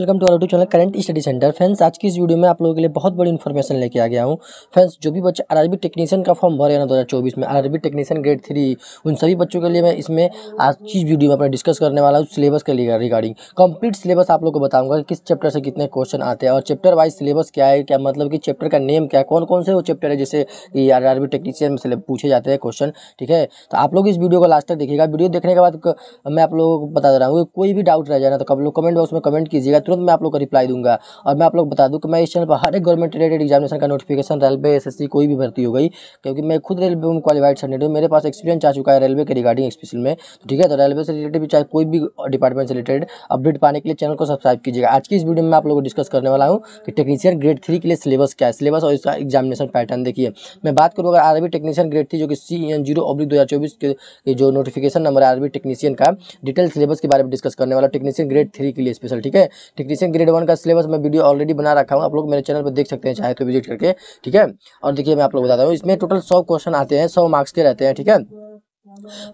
welcome to to channel current study centre friends आज की इस वीडियो में आप लोगों के लिए बहुत बड़ी इन्फॉर्मेशन लेके आ गया हूँ फ्रेंड्स जो भी बच्चे आरआरबी टेक्नीशियन का फॉर्म भरे ना 2024 में आरआरबी टेक्नीशियन ग्रेड थ्री उन सभी बच्चों के लिए मैं इसमें आज की वीडियो में अपना डिस्कस करने वाला हूँ सिलेबस के लिए रिगार्डिंग कंप्लीट सिलेबस आप लोग को बताऊँगा कि किस चैप्टर से कितने क्वेश्चन आते हैं और चैप्टर वाइज सिलेबस क्या है क्या मतलब कि चैप्टर का नेम क्या है कौन कौन से वो चैप्टर है जैसे कि आर आर टेक्नीशियन में पूछे जाते हैं क्वेश्चन ठीक है तो आप लोग इस वीडियो को लास्ट तक देखिएगा वीडियो देखने के बाद मैं आप लोगों को बता दे रहा हूँ कोई भी डाउट रह जाए तो आप लोग कमेंट बॉक्स में कमेंट कीजिएगा तो तुरंत मैं आप लोग का रिप्लाई दूंगा और मैं आप लोग बता दूँ कि मैं इस चैनल पर हर एक गवर्नमेंट रिलेटेड एग्जामिनेशन का नोटिफिकेशन रेलवे एस कोई भी भर्ती हो गई क्योंकि मैं खुद रेलवे में क्वालिफाइड सर्टिफिकेट हूँ मेरे पास एक्सपीरियंस आ चुका है रेलवे के रिगार्डिंग स्पेशल में तो ठीक है तो रेलवे से रिलेटेड भी चाहे कोई भी डिपार्टमेंट से रिलेटेड अपडेट पाने के लिए चैनल को सब्सक्राइब कीजिएगा आज की इस वीडियो में आप लोगों को डिस्कस करने वाला हूँ कि टेक्नीशियन ग्रेड थ्री के लिए सिलेबस क्या है सिलेबस और इसका एग्जामिनेशन पैटर्न देखिए मैं बात करूँ अगर आरबी टेक्नीशियन ग्रेड थ्री जो कि सी एन जीरो ऑब्लिक दो हज़ार चौबीस के जो नोटिफिकेशन नंबर है आरबी टेक्नीशियन का डिटेल सिलेबस के बारे में डिस्कस करने वाला टेक्नीशियन ग्रेड थ्री के लिए स्पेशल ठीक है टेक्नीशियन ग्रेड वन का सिलेबस मैं वीडियो ऑलरेडी बना रखा हूँ आप लोग मेरे चैनल पर देख सकते हैं चाहे तो विजिट करके ठीक है और देखिए मैं आप लोग बताता हूँ इसमें टोटल सौ क्वेश्चन आते हैं सौ मार्क्स के रहते हैं ठीक है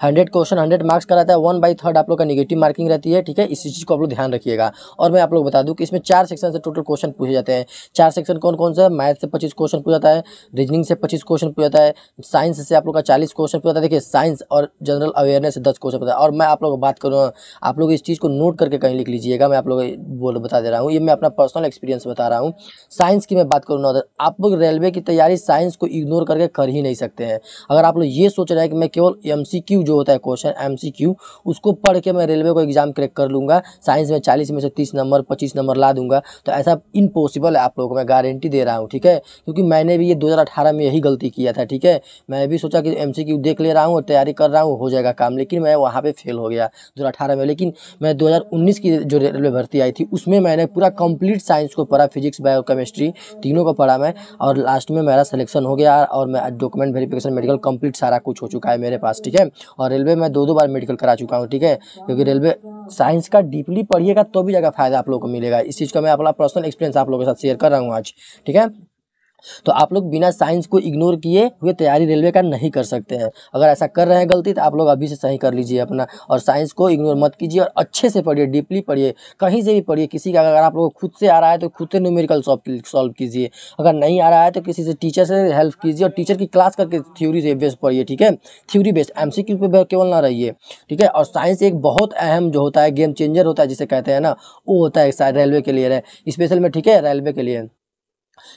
हंड्रेड क्वेश्चन हंड्रेड मार्क्स का रहता है वन बाई थर्ड आप लोग का निगेटिव मार्किंग रहती है ठीक है इस चीज़ को आप लोग ध्यान रखिएगा और मैं आप लोग बता दूं कि इसमें चार सेक्शन से टोटल क्वेश्चन पूछे जाते हैं चार सेक्शन कौन कौन सा है मैथ से पच्चीस क्वेश्चन पूछा जाता है रीजनिंग से पच्चीस क्वेश्चन पूछा जाता है साइंस से आप लोग का चालीस क्वेश्चन पूछा जाता है देखिए साइंस और जनरल अवेयरनेस से दस क्वेश्चन पूछा और मैं आप लोग बात करूँ आप लोग इस चीज़ को नोट करके कहीं लिख लीजिएगा मैं आप लोग बोल बता दे रहा हूँ ये मैं अपना पर्सनल एक्सपीरियंस बता रहा हूँ साइंस की मैं बात करूँ ना तो आप लोग रेलवे की तैयारी साइंस को इग्नोर करके कर ही नहीं सकते हैं अगर आप लोग ये सोच रहे हैं कि मैं केवल एमसीक्यू जो होता है क्वेश्चन एमसीक्यू उसको पढ़ के मैं रेलवे को एग्जाम क्रैक कर लूँगा साइंस में चालीस में से तीस नंबर पच्चीस नंबर ला दूंगा तो ऐसा इम्पॉसिबल है आप लोगों को मैं गारंटी दे रहा हूँ ठीक है क्योंकि मैंने भी ये अठारह में यही गलती किया था ठीक है मैं भी सोचा कि क्यू देख ले रहा हूँ और तैयारी कर रहा हूँ हो जाएगा काम लेकिन मैं वहाँ पर फेल हो गया दो में लेकिन मैं दो की जो रेलवे भर्ती आई थी उसमें मैंने पूरा कंप्लीट साइंस को पढ़ा फिजिक्स बायो केमिस्ट्री तीनों को पढ़ा मैं और लास्ट में मेरा सिलेक्शन हो गया और मैं डॉक्यूमेंट वेरिफिकेशन मेडिकल कंप्लीट सारा कुछ हो चुका है मेरे पास ठीक है और रेलवे में दो दो बार मेडिकल करा चुका हूँ ठीक है क्योंकि रेलवे साइंस का डीपली पढ़िएगा तो भी ज़्यादा फायदा आप लोग को मिलेगा इस चीज़ का मैं अपना पर्सनल एक्सपीरियंस आप लोगों के साथ शेयर कर रहा हूँ आज ठीक है तो आप लोग बिना साइंस को इग्नोर किए हुए तैयारी रेलवे का नहीं कर सकते हैं अगर ऐसा कर रहे हैं गलती तो आप लोग अभी से सही कर लीजिए अपना और साइंस को इग्नोर मत कीजिए और अच्छे से पढ़िए डीपली पढ़िए कहीं से भी पढ़िए किसी का अगर आप लोग खुद से आ रहा है तो खुद से न्यूमेरिकल सॉल्व कीजिए अगर नहीं आ रहा है तो किसी से टीचर से हेल्प कीजिए और टीचर की क्लास करके थ्योरी से बेस्ट पढ़िए ठीक है थ्योरी बेस्ड एम सी पर केवल ना रहिए ठीक है और साइंस एक बहुत अहम जो होता है गेम चेंजर होता है जिसे कहते हैं ना वो होता है शायद रेलवे के लिए स्पेशल में ठीक है रेलवे के लिए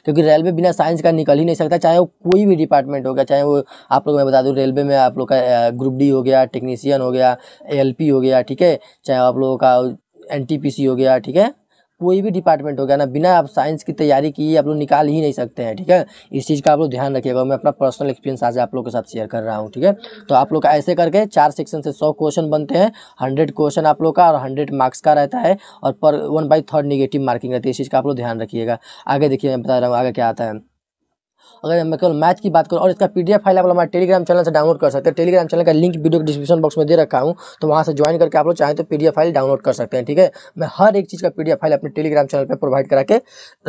क्योंकि रेलवे बिना साइंस का निकल ही नहीं सकता चाहे वो कोई भी डिपार्टमेंट हो गया चाहे वो आप लोग मैं बता दूँ रेलवे में आप लोग का ग्रुप डी हो गया टेक्नीसियन हो गया एल हो गया ठीक है चाहे आप लोगों का एन हो गया ठीक है कोई भी डिपार्टमेंट हो गया ना बिना आप साइंस की तैयारी किए आप लोग निकाल ही नहीं सकते हैं ठीक है इस चीज़ का आप लोग ध्यान रखिएगा मैं अपना पर्सनल एक्सपीरियंस आज आप लोग के साथ शेयर कर रहा हूँ ठीक है तो आप लोग ऐसे करके चार सेक्शन से सौ क्वेश्चन बनते हैं हंड्रेड क्वेश्चन आप लोग का और हंड्रेड मार्क्स का रहता है और पर one by third negative marking रहती है इस चीज़ का आप लोग ध्यान रखिएगा आगे देखिए मैं बता रहा हूँ आगे क्या आता है अगर मैं केवल मैच की बात करूँ और इसका पी फाइल आप लोग हमारे टेलीग्राम चैनल से डाउनलोड कर सकते हैं टेलीग्राम चैनल का लिंक वीडियो के डिस्क्रिप्शन बॉक्स में दे रखा हूँ तो वहाँ से ज्वाइन करके आप लोग चाहें तो पी फाइल डाउनलोड कर सकते हैं ठीक है मैं हर एक चीज़ का पी फाइल अपने टेलीग्राम चैनल पर प्रोवाइड करा के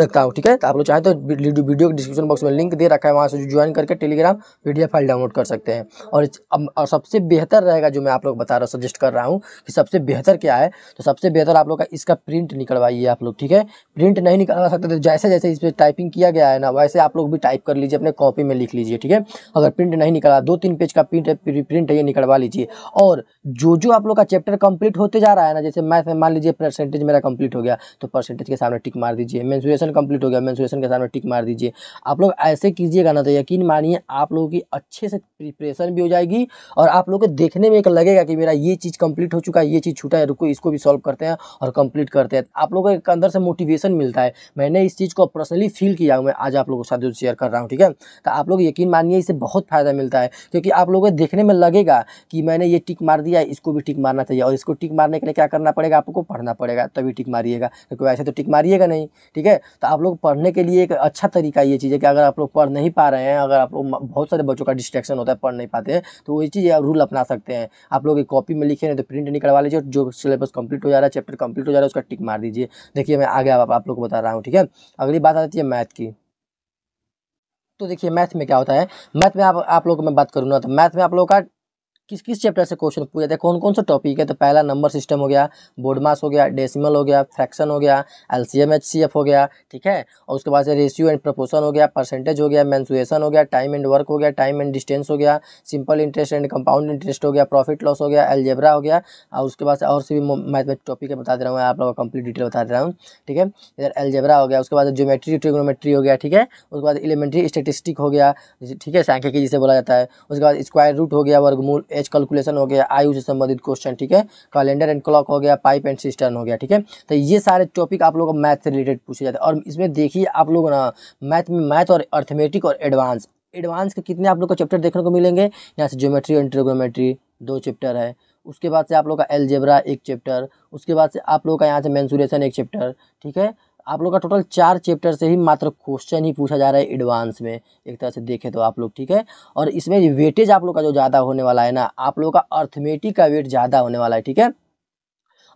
रखता हूँ ठीक है तो आप लोग चाहें तो वीडियो के डिस्क्रिप्शन बॉक्स में लिंक दे रखा है वहाँ से ज्वाइन करके टेलीग्राम पी फाइल डाउनलोड कर सकते हैं और सबसे बेहतर रहेगा जो मैं आप लोग बता रहा हूँ सजेस्ट कर रहा हूँ कि सबसे बेहतर क्या है तो सबसे बेहतर आप लोग का इसका प्रिंट निकलवाइए आप लोग ठीक है प्रिंट नहीं निकलवा सकते तो जैसे जैसे इस पर टाइपिंग किया गया है ना वैसे आप लोग भी टाइप कर लीजिए अपने कॉपी में लिख लीजिए ठीक है अगर प्रिंट नहीं निकला दो तीन पेज का प्रिंट प्रिंट है ये निकलवा लीजिए और जो जो आप लोग का चैप्टर कंप्लीट होते जा रहा है ना जैसे मैथ में मान लीजिए परसेंटेज मेरा कंप्लीट हो गया तो परसेंटेज के सामने टिक मार दीजिए मैंसुरेशन कंप्लीट हो गया मैंसुरेशन के सामने टिक मार दीजिए आप लोग ऐसे कीजिएगा ना तो यकीन मानिए आप लोगों की अच्छे से प्रिपरेशन भी हो जाएगी और आप लोग को देखने में एक लगेगा कि मेरा ये चीज़ कंप्लीट हो चुका है ये चीज़ छूटा है रुको इसको भी सॉल्व करते हैं और कंप्लीट करते हैं आप लोगों के अंदर से मोटिवेशन मिलता है मैंने इस चीज़ को पर्सनली फील किया हूँ मैं आज आप लोगों के साथ जो शेयर कर रहा हूँ रहा हूँ ठीक है तो आप लोग यकीन मानिए इससे बहुत फ़ायदा मिलता है क्योंकि आप लोगों को देखने में लगेगा कि मैंने ये टिक मार दिया इसको भी टिक मारना चाहिए और इसको टिक मारने के लिए क्या करना पड़ेगा आपको पढ़ना पड़ेगा तभी टिक मारिएगा क्योंकि वैसे तो टिक मारिएगा नहीं ठीक है तो आप लोग पढ़ने के लिए एक अच्छा तरीका ये चीज़ है कि अगर आप लोग पढ़ नहीं पा रहे हैं अगर आप लोग बहुत सारे बच्चों का डिस्ट्रैक्शन होता है पढ़ नहीं पाते हैं तो वही चीज़ रूल अपना सकते हैं आप लोग एक कॉपी में लिखे नहीं तो प्रिंट निकलवा लीजिए जो सिलेबस कंप्लीट हो जा रहा है चैप्टर कंप्लीट हो जा रहा है उसका टिक मार दीजिए देखिए मैं आगे आप, लोग को बता रहा हूँ ठीक है अगली बात आती है मैथ की तो देखिए मैथ में क्या होता है मैथ में आप आप लोगों को मैं बात करूँगा तो मैथ में आप लोगों का किस किस चैप्टर से क्वेश्चन पूछा जाता है कौन कौन सा टॉपिक है तो पहला नंबर सिस्टम हो गया बोर्डमास हो गया डेसिमल हो गया फ्रैक्शन हो गया L C M H C F हो गया ठीक है और उसके बाद से रेशियो एंड प्रपोशन हो गया परसेंटेज हो गया मैंसुएसन हो गया टाइम एंड वर्क हो गया टाइम एंड डिस्टेंस हो गया simple interest and compound interest हो गया प्रॉफिट लॉस हो गया एलजेबरा हो गया और उसके बाद और से भी मैथमेटिक टॉपिक बता दे रहा हूँ आप लोगों को कंप्लीट डिटेल बता दे रहा हूँ ठीक है इधर एलजेबरा हो गया उसके बाद ज्योमेट्री ट्रिग्नोमेट्री हो गया ठीक है उसके बाद एलिमेंट्री स्टेटिस्टिक हो गया ठीक है सांख्यिकी जिसे बोला जाता है उसके बाद स्क्वायर रूट हो गया वर्गमूल एज कैलकुलेशन हो गया आयु से संबंधित क्वेश्चन ठीक है कैलेंडर एंड क्लॉक हो गया पाइप एंड सिस्टर्न हो गया ठीक है तो ये सारे टॉपिक आप लोग मैथ से रिलेटेड पूछे जाते हैं और इसमें देखिए आप लोग ना मैथ में मैथ और अर्थमेटिक और एडवांस एडवांस के कितने आप लोग को चैप्टर देखने को मिलेंगे यहाँ से ज्योमेट्री और इंट्रोग्रोमेट्री दो चैप्टर है उसके बाद से आप लोग का एलजेब्रा एक चैप्टर उसके बाद से आप लोग का यहाँ से मैंसुरेशन एक चैप्टर ठीक है आप लोग का टोटल चार चैप्टर से ही मात्र क्वेश्चन ही पूछा जा रहा है एडवांस में एक तरह से देखें तो आप लोग ठीक है और इसमें वेटेज आप लोग का जो ज़्यादा होने वाला है ना आप लोग का अर्थमेटिक का वेट ज़्यादा होने वाला है ठीक है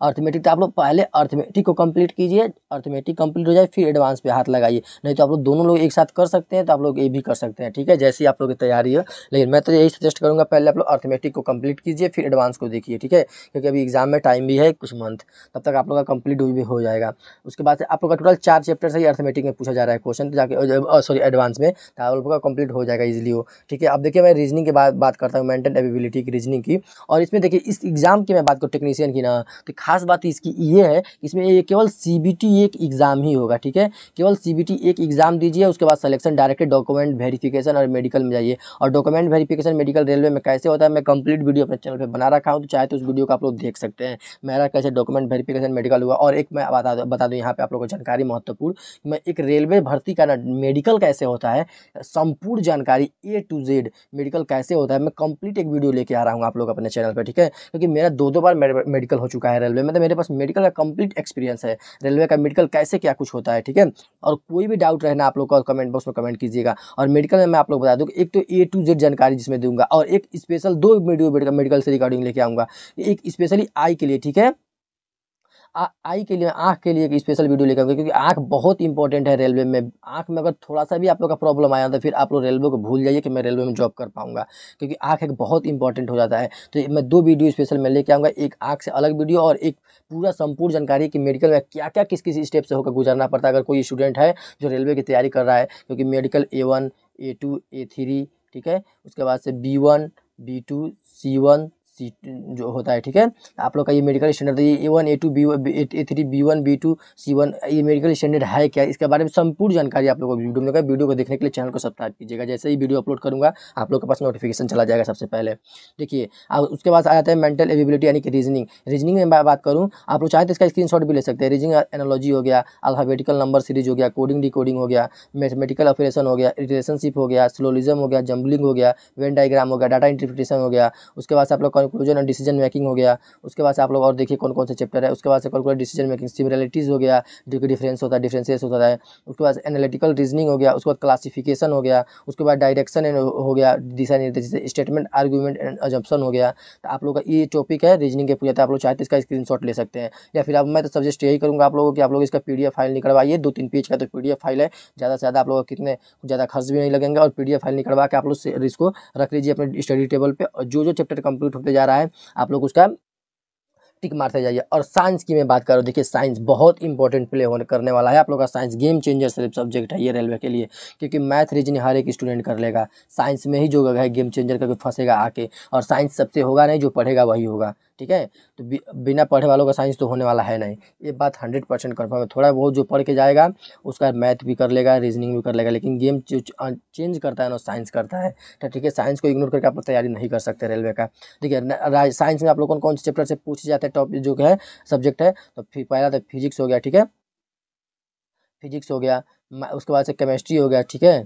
अर्थमेटिक तो आप लोग पहले अर्थमेटिक को कंप्लीट कीजिए अर्थमेटिक कंप्लीट हो जाए फिर एडवांस पे हाथ लगाइए नहीं तो आप लोग दोनों लोग एक साथ कर सकते हैं तो आप लोग ये भी कर सकते हैं ठीक है जैसी आप लोग की तैयारी है लेकिन मैं तो यही सजेस्ट करूँगा पहले आप लोग अर्थमेटिक को कंप्लीट कीजिए फिर एडवांस को देखिए ठीक है क्योंकि अभी एग्जाम में टाइम भी है कुछ मंथ तब तक आप लोग का कंप्लीट भी हो जाएगा उसके बाद आप लोग का टोटल चार चैप्टर से अर्थमेटिक में पूछा जा रहा है क्वेश्चन तो सॉरी एडवांस में तो आप लोग का कंप्लीट हो जाएगा इजिली वो ठीक है अब देखिए मैं रीजनिंग की बात बात करता हूँ मेंटल एबिलिटी की रीजनिंग की और इसमें देखिए इस एग्जाम की मैं बात करूँ टेक्नीशियन की ना तो खास बात इसकी ये है इसमें ये केवल सी एक एग्ज़ाम ही होगा ठीक है केवल सी एक एग्ज़ाम दीजिए उसके बाद सलेक्शन डायरेक्ट डॉक्यूमेंट वेरीफिकेशन और मेडिकल में जाइए और डॉक्यूमेंट वेरीफिकेशन मेडिकल रेलवे में कैसे होता है मैं कंप्लीट वीडियो अपने चैनल पर बना रखा हूँ तो चाहे तो उस वीडियो को आप लोग देख सकते हैं मेरा कैसे डॉक्यूमेंट वेरीफिकेशन मेडिकल हुआ और एक मैं बता दूँ बता दूँ यहाँ पर आप लोग को जानकारी महत्वपूर्ण मैं एक रेलवे भर्ती का मेडिकल कैसे होता है संपूर्ण जानकारी ए टू जेड मेडिकल कैसे होता है मैं कंप्लीट एक वीडियो लेके आ रहा हूँ आप लोग अपने चैनल पर ठीक है क्योंकि मेरा दो दो बार मेडिकल हो चुका है रेलवे रेलवे मतलब मेरे पास मेडिकल का कंप्लीट एक्सपीरियंस है रेलवे का मेडिकल कैसे क्या कुछ होता है ठीक है और कोई भी डाउट रहना आप लोग का कमेंट बॉक्स में कमेंट कीजिएगा और मेडिकल में मैं आप लोग बता दूँ एक तो ए टू जेड जानकारी जिसमें दूंगा और एक स्पेशल दो वीडियो मेडिकल से रिकॉर्डिंग लेके आऊँगा एक स्पेशली आई के लिए ठीक है आई के लिए आँख के लिए एक स्पेशल वीडियो लेकर क्योंकि आँख बहुत इंपॉर्टेंट है रेलवे में आँख में अगर थोड़ा सा भी आप लोग का प्रॉब्लम आया तो फिर आप लोग रेलवे को भूल जाइए कि मैं रेलवे में जॉब कर पाऊँगा क्योंकि आँख एक बहुत इंपॉर्टेंट हो जाता है तो मैं दो वीडियो स्पेशल में लेके आऊँगा एक आँख से अलग वीडियो और एक पूरा संपूर्ण जानकारी कि मेडिकल में क्या क्या किस किस स्टेप से होकर गुजरना पड़ता है अगर कोई स्टूडेंट है जो रेलवे की तैयारी कर रहा है क्योंकि medical A one A two A three ठीक है उसके बाद से B one B two C one C जो होता है ठीक है आप लोग का ये medical standard A one A two B A three B one B two C one ये मेडिकल स्टैंडर्ड है क्या इसके बारे में संपूर्ण जानकारी आप लोगों को वीडियो में वीडियो को देखने के लिए चैनल को सब्सक्राइब कीजिएगा जैसे ही वीडियो अपलोड करूँगा आप लोग के पास नोटिफिकेशन चला जाएगा सबसे पहले देखिए अब उसके बाद आ जाता है मेंटल एबिलिटी यानी कि रीजनिंग रीजनिंग में बात करूँ आप लोग चाहें तो इसका स्क्रीन भी ले सकते हैं रीजनिंग एनोलॉजी हो गया अल्फाबेटिकल नंबर सीरीज हो गया कोडिंग डिकोडिंग हो गया मैथमेटिकल ऑपरेशन हो गया रिलेशनशिप हो गया स्लोलिज्म हो गया जम्बलिंग हो गया वेन डायग्राम हो गया डाटा इंटरप्रिटेशन हो गया उसके बाद आप लोग कंक्लूजन एंड डिसीजन मेकिंग हो गया उसके बाद से आप लोग और देखिए कौन कौन से चैप्टर है उसके बाद से कैलकुलेट डिसीजन मेकिंग सिमिलरिटीज़ हो गया जो डिफरेंस होता है डिफ्रेंसेस होता है उसके बाद एनालिटिकल रीजनिंग हो गया उसके बाद क्लासिफिकेशन हो गया उसके बाद डायरेक्शन हो गया दिशा निर्देश स्टेटमेंट आर्ग्यूमेंट एंड अजम्पन हो गया तो आप लोग का ये टॉपिक है रीजनिंग के पूछा तो आप लोग चाहते तो इसका स्क्रीन ले सकते हैं या फिर अब मैं तो सजेस्ट यही करूँगा आप लोगों को आप लोग इसका पी फाइल निकलवाइए दो तीन पेज का तो पी फाइल है ज़्यादा से ज़्यादा आप लोग कितने ज़्यादा खर्च भी नहीं लगेंगे और पी फाइल निकलवा के आप लोग इसको रख लीजिए अपने स्टडी टेबल पर और जो जो चैप्टर कंप्लीट होते जा रहा है आप लोग उसका टिक मारते जाइए और साइंस की मैं बात करूँ देखिए साइंस बहुत इंपॉर्टेंट प्ले होने करने वाला है आप लोग का साइंस गेम चेंजर सिर्फ सब्जेक्ट है ये रेलवे के लिए क्योंकि मैथ रीजनिंग हर एक स्टूडेंट कर लेगा साइंस में ही जो है गेम चेंजर करके फंसेगा आके और साइंस सबसे होगा नहीं जो पढ़ेगा वही होगा ठीक है तो बिना पढ़े वालों का साइंस तो होने वाला है नहीं ये बात हंड्रेड परसेंट कन्फर्म है थोड़ा बहुत जो पढ़ के जाएगा उसका मैथ भी कर लेगा रीजनिंग भी कर लेगा लेकिन गेम चेंज करता है ना साइंस करता है तो ठीक है साइंस को इग्नोर करके आप तैयारी नहीं कर सकते रेलवे का ठीक है साइंस में आप लोग कौन कौन से चैप्टर से पूछे जाते हैं टॉपिक जो है सब्जेक्ट है तो पहला तो फिजिक्स हो गया ठीक है फिजिक्स हो गया उसके बाद से केमिस्ट्री हो गया ठीक है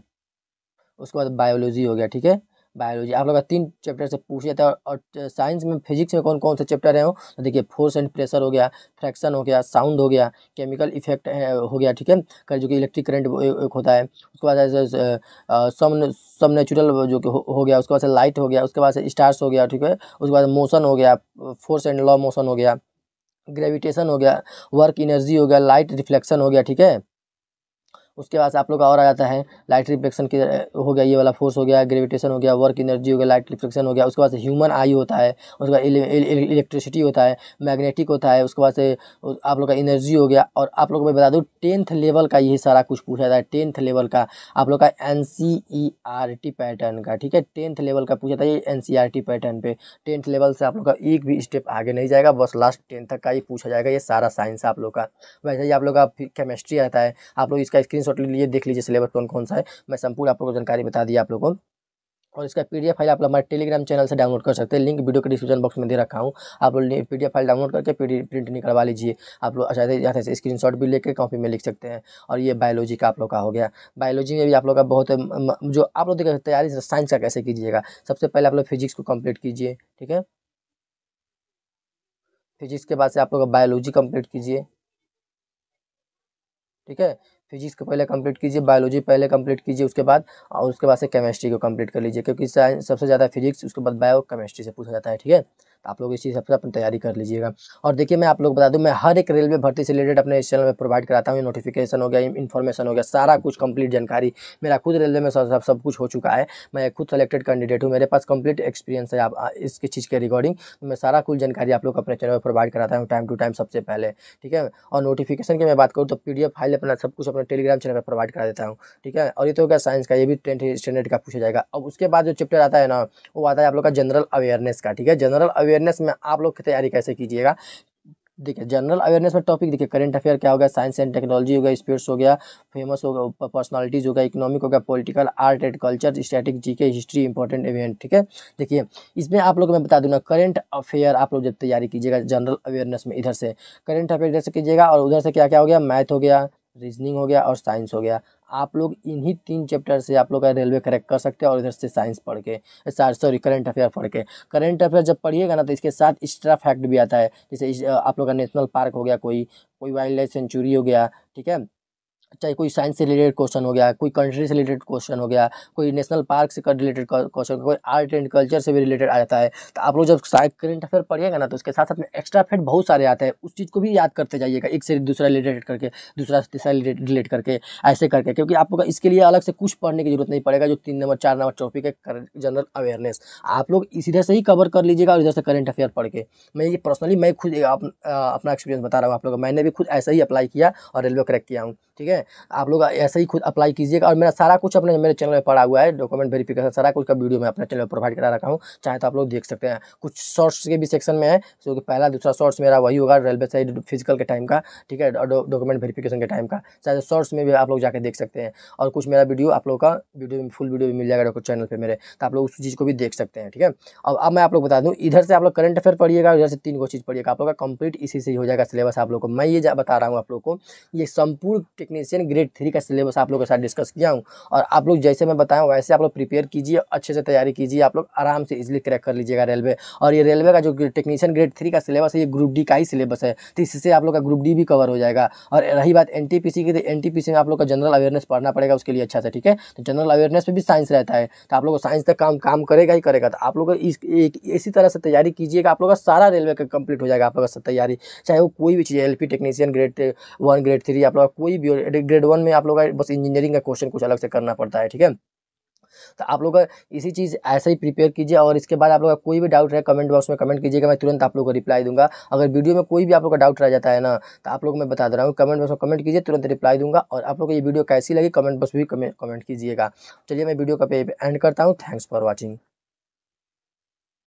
उसके बाद बायोलॉजी हो गया ठीक है बायोलॉजी आप लोग का तीन चैप्टर से पूछ जाता है और साइंस में फिजिक्स में कौन कौन से चैप्टर हैं तो देखिए फोर्स एंड प्रेशर हो गया फ्रैक्शन हो गया साउंड हो गया केमिकल इफेक्ट हो गया ठीक है जो कि इलेक्ट्रिक करंट एक होता है उसके बाद सम सब नेचुरल जो कि हो गया उसके बाद से लाइट हो गया उसके बाद से स्टार्स हो गया ठीक है उसके बाद मोशन हो गया फोर्स एंड लॉ मोशन हो गया ग्रेविटेशन हो गया वर्क इनर्जी हो गया लाइट रिफ्लेक्शन हो गया ठीक है उसके बाद आप लोग का और आ जाता है लाइट रिफ्लेक्शन की हो गया ये वाला फोर्स हो गया ग्रेविटेशन हो गया वर्क एनर्जी हो गया लाइट रिफ्लेक्शन हो गया उसके बाद ह्यूमन आई होता है उसके बाद इलेक्ट्रिसिटी होता है मैग्नेटिक होता है उसके बाद से आप लोग का एनर्जी हो गया और आप लोग मैं बता दूँ टेंथ लेवल का यही सारा कुछ पूछा जाता है टेंथ लेवल का आप लोग का एन पैटर्न e का ठीक है टेंथ लेवल का पूछा था ये एन पैटर्न पर टेंथ लेवल से आप लोग का एक भी स्टेप आगे नहीं जाएगा बस लास्ट टेंथ तक का ही पूछा जाएगा ये सारा साइंस आप लोग का वैसे ही आप लोग का केमिस्ट्री आता है आप लोग इसका स्क्रीन स्क्रीनशॉट ले लीजिए देख लीजिए सिलेबस कौन कौन सा है मैं संपूर्ण आप लोगों को जानकारी बता दी आप लोगों और इसका पीडीएफ फाइल आप लोग हमारे टेलीग्राम चैनल से डाउनलोड कर सकते हैं लिंक वीडियो के डिस्क्रिप्शन बॉक्स में दे रखा हूँ आप लोग पीडीएफ फाइल डाउनलोड करके प्रिंट निकलवा लीजिए आप लोग चाहते अच्छा, चाहते से स्क्रीनशॉट भी लेकर कॉपी में लिख सकते हैं और ये बायोलॉजी का आप लोग का हो गया बायोलॉजी में भी आप लोग का बहुत जो आप लोग तैयारी साइंस का कैसे कीजिएगा सबसे पहले आप लोग फिजिक्स को कम्प्लीट कीजिए ठीक है फिजिक्स के बाद से आप लोग बायोलॉजी कम्प्लीट कीजिए ठीक है फिजिक्स को पहले कंप्लीट कीजिए बायोलॉजी पहले कंप्लीट कीजिए उसके बाद और उसके बाद से केमिस्ट्री को कंप्लीट कर लीजिए क्योंकि सबसे ज़्यादा फिजिक्स उसके बाद बायो केमिस्ट्री से पूछा जाता है ठीक है तो आप लोग इस चीज़ से अपनी तैयारी कर लीजिएगा और देखिए मैं आप लोग बता दूं मैं हर एक रेलवे भर्ती से रिलेटेड अपने इस चैनल में प्रोवाइड कराता हूँ नोटिफिकेशन हो गया इन्फॉर्मेशन हो गया सारा कुछ कंप्लीट जानकारी मेरा खुद रेलवे में सब सब कुछ हो चुका है मैं खुद सेलेक्टेड कैंडिडेट हूँ मेरे पास कंप्लीट एक्सपीरियंस है आप इस चीज़ के रिगार्डिंग तो मैं सारा कुछ जानकारी आप लोग अपने चैनल में प्रोवाइड कराता हूँ टाइम टू टाइम सबसे पहले ठीक है और नोटिफिकेशन की मैं बात करूँ तो पी फाइल अपना सब कुछ अपना टेलीग्राम चैनल पर प्रोवाइड करा देता हूँ ठीक है और ये तो क्या साइंस का ये भी टेंथ स्टैंडर्ड का पूछा जाएगा अब उसके बाद जो चैप्टर आता है ना वो आता है आप लोग का जनरल अवेयरनेस का ठीक है जनरल अवेयरनेस में आप लोग की तैयारी कैसे कीजिएगा देखिए जनरल अवेयरनेस में टॉपिक देखिए करंट अफेयर क्या होगा साइंस एंड टेक्नोलॉजी होगा स्पोर्ट्स हो गया फेमस होगा पर्सनालिटीज होगा इकोनॉमिक होगा political art and culture static GK history important event ठीक है देखिए इसमें आप लोग मैं बता दूंगा करंट अफेयर आप लोग जब तैयारी कीजिएगा जनरल अवेयरनेस में इधर से करंट अफेयर इधर से कीजिएगा और उधर से क्या क्या हो गया मैथ हो गया रीजनिंग हो गया और साइंस हो गया आप लोग इन्हीं तीन चैप्टर से आप लोग का रेलवे करेक्ट कर सकते हैं और इधर से साइंस पढ़ के सॉरी करंट अफेयर पढ़ के करंट अफेयर जब पढ़िएगा ना तो इसके साथ एक्स्ट्रा फैक्ट भी आता है जैसे आप लोग का नेशनल पार्क हो गया कोई कोई वाइल्ड लाइफ सेंचुरी हो गया ठीक है चाहे कोई साइंस से रिलेटेड क्वेश्चन हो गया कोई कंट्री से रिलेटेड क्वेश्चन हो गया कोई नेशनल पार्क से रिलेटेड क्वेश्चन कोई आर्ट एंड कल्चर से भी रिलेटेड आ जाता है तो आप लोग जब करंट अफेयर पढ़िएगा ना तो उसके साथ साथ में एक्स्ट्रा फैक्ट बहुत सारे आते हैं उस चीज़ को भी याद करते जाइएगा एक से दूसरा रिलेटेड करके दूसरा तीसरा रिलेट करके ऐसे करके क्योंकि आप लोग इसके लिए अलग से कुछ पढ़ने की जरूरत नहीं पड़ेगा जो तीन नंबर चार नंबर टॉपिक है जनरल अवेयरनेस आप लोग इधर से ही कवर कर लीजिएगा और इधर से करेंट अफेयर पढ़ के मैं ये पर्सनली मैं खुद अपना एक्सपीरियंस बता रहा हूँ आप लोगों को मैंने भी खुद ऐसा ही अप्लाई किया और रेलवे क्रैक किया हूँ ठीक है है आप लोग ऐसे ही खुद अप्लाई कीजिएगा और मेरा सारा कुछ अपने मेरे चैनल में पड़ा हुआ है डॉक्यूमेंट वेरीफिकेशन सारा कुछ का वीडियो मैं अपने चैनल पर प्रोवाइड करा रखा हूँ चाहे तो आप लोग देख सकते हैं कुछ शॉर्ट्स के भी सेक्शन में है जो कि पहला दूसरा शॉर्ट्स मेरा वही होगा रेलवे साइड फिजिकल के टाइम का ठीक है डॉक्यूमेंट वेरीफिकेशन के टाइम का चाहे शॉर्ट्स में भी आप लोग जाकर देख सकते हैं और कुछ मेरा वीडियो आप लोग का वीडियो फुल वीडियो भी मिल जाएगा चैनल पर मेरे तो आप लोग उस चीज़ को भी देख सकते हैं ठीक है अब अब मैं आप लोग बता दूँ इधर से आप लोग करंट अफेयर पढ़िएगा इधर से तीन को चीज़ पढ़िएगा आप लोग का कंप्लीट इसी से ही हो जाएगा सिलेबस आप लोग को मैं ये बता रहा हूँ आप लोग को ये संपूर्ण टेक्निक एसोसिएशन ग्रेड थ्री का सिलेबस आप लोग के साथ डिस्कस किया हूँ और आप लोग जैसे मैं बताया हूँ वैसे आप लोग प्रिपेयर कीजिए अच्छे से तैयारी कीजिए आप लोग आराम से इजिली क्रैक कर लीजिएगा रेलवे और ये रेलवे का जो टेक्नीशियन ग्रेड थ्री का सिलेबस है ये ग्रुप डी का ही सिलेबस है तो इससे आप लोग का ग्रुप डी भी कवर हो जाएगा और रही बात एन टी की तो एन में आप लोग का जनरल अवेयरनेस पढ़ना पड़ेगा उसके लिए अच्छा से ठीक है तो जनरल अवेयरनेस में भी साइंस रहता है तो आप लोग को साइंस का काम काम करेगा ही करेगा तो आप लोग एक इसी तरह से तैयारी कीजिएगा आप लोग का सारा रेलवे का कंप्लीट हो जाएगा आप लोग का तैयारी चाहे वो कोई भी चीज़ L P technician grade one grade three आप लोग कोई भी ग्रेड वन में आप लोग का बस इंजीनियरिंग का क्वेश्चन कुछ अलग से करना पड़ता है ठीक है तो आप लोग इसी चीज़ ऐसे ही प्रिपेयर कीजिए और इसके बाद आप लोग का कोई भी डाउट रहे कमेंट बॉक्स में कमेंट कीजिएगा मैं तुरंत आप लोग को रिप्लाई दूंगा अगर वीडियो में कोई भी आप लोग का डाउट रह जाता है ना तो आप लोग मैं बता दे रहा हूँ कमेंट बॉक्स में कमेंट कीजिए तुरंत रिप्लाई दूंगा और आप लोग को ये वीडियो कैसी लगी कमेंट बॉक्स भी कमेंट कीजिएगा चलिए मैं वीडियो का पे एंड करता हूँ थैंक्स फॉर वॉचिंग